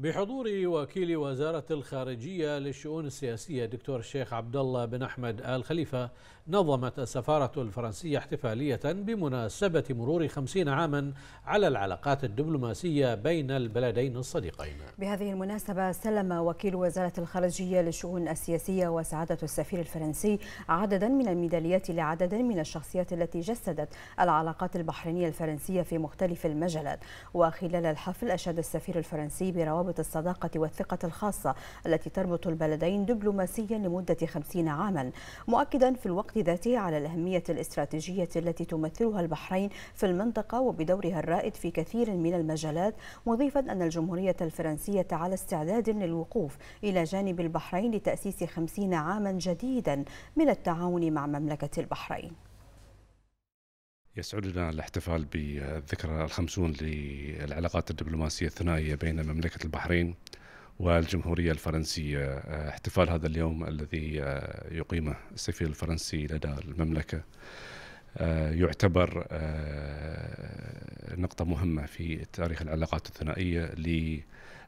بحضور وكيل وزارة الخارجية للشؤون السياسية دكتور الشيخ عبد الله بن أحمد آل خليفة نظمت السفارة الفرنسية احتفالية بمناسبة مرور خمسين عاما على العلاقات الدبلوماسية بين البلدين الصديقين بهذه المناسبة سلم وكيل وزارة الخارجية للشؤون السياسية وسعادة السفير الفرنسي عددا من الميداليات لعدد من الشخصيات التي جسدت العلاقات البحرينية الفرنسية في مختلف المجالات وخلال الحفل أشاد السفير الفرنسي بروابط روابط الصداقة والثقة الخاصة التي تربط البلدين دبلوماسيا لمدة 50 عاما مؤكدا في الوقت ذاته على الأهمية الاستراتيجية التي تمثلها البحرين في المنطقة وبدورها الرائد في كثير من المجالات مضيفا أن الجمهورية الفرنسية على استعداد للوقوف إلى جانب البحرين لتأسيس 50 عاما جديدا من التعاون مع مملكة البحرين يسعدنا الاحتفال بالذكرى الخمسون للعلاقات الدبلوماسية الثنائية بين مملكة البحرين والجمهورية الفرنسية احتفال هذا اليوم الذي يقيمه السفير الفرنسي لدى المملكة يعتبر نقطة مهمة في تاريخ العلاقات الثنائية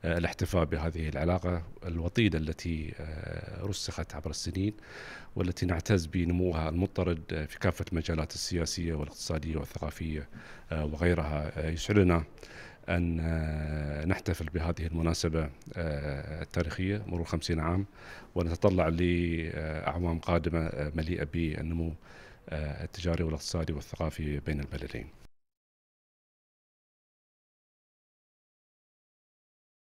للاحتفاء بهذه العلاقة الوطيدة التي آه، رسخت عبر السنين والتي نعتز بنموها المضطرد في كافة المجالات السياسية والاقتصادية والثقافية آه، وغيرها آه، يسعدنا أن نحتفل بهذه المناسبة التاريخية مرور خمسين عام ونتطلع لأعوام قادمة مليئة بالنمو التجاري والاقتصادي والثقافي بين البلدين